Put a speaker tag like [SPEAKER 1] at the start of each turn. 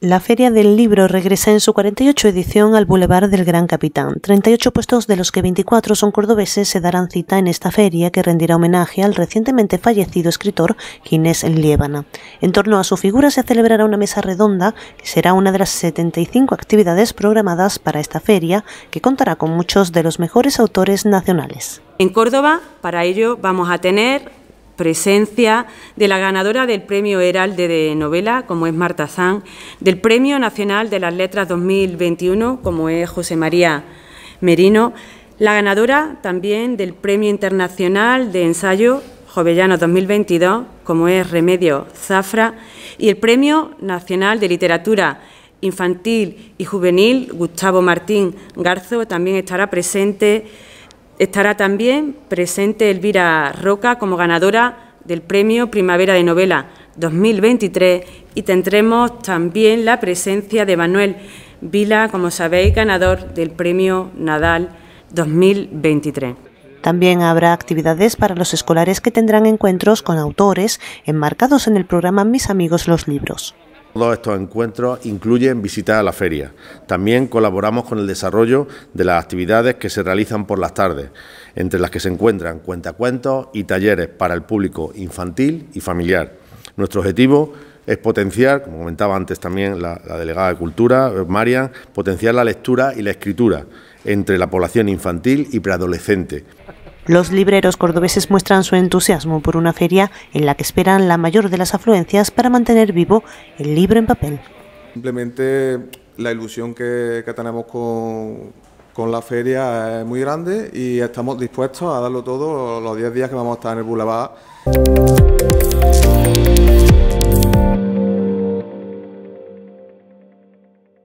[SPEAKER 1] La Feria del Libro regresa en su 48 edición al Boulevard del Gran Capitán. 38 puestos de los que 24 son cordobeses se darán cita en esta feria que rendirá homenaje al recientemente fallecido escritor Ginés Liébana. En torno a su figura se celebrará una mesa redonda que será una de las 75 actividades programadas para esta feria que contará con muchos de los mejores autores nacionales.
[SPEAKER 2] En Córdoba, para ello, vamos a tener presencia de la ganadora del Premio Heralde de Novela, como es Marta Zan, del Premio Nacional de las Letras 2021, como es José María Merino, la ganadora también del Premio Internacional de Ensayo Jovellano 2022, como es Remedio Zafra, y el Premio Nacional de Literatura Infantil y Juvenil Gustavo Martín Garzo también estará presente Estará también presente Elvira Roca como ganadora del Premio Primavera de Novela 2023 y tendremos también la presencia de Manuel Vila, como sabéis, ganador del Premio Nadal
[SPEAKER 3] 2023.
[SPEAKER 1] También habrá actividades para los escolares que tendrán encuentros con autores enmarcados en el programa Mis amigos los libros.
[SPEAKER 3] Todos estos encuentros incluyen visitas a la feria. También colaboramos con el desarrollo de las actividades que se realizan por las tardes, entre las que se encuentran cuentacuentos y talleres para el público infantil y familiar. Nuestro objetivo es potenciar, como comentaba antes también la, delegada de Cultura, Marian, potenciar la lectura y la escritura entre la población infantil y preadolescente.
[SPEAKER 1] Los libreros cordobeses muestran su entusiasmo por una feria en la que esperan la mayor de las afluencias para mantener vivo el libro en papel.
[SPEAKER 4] Simplemente la ilusión que, tenemos con, con la feria es muy grande y estamos dispuestos a darlo todo los 10 días que vamos a estar en el Boulevard.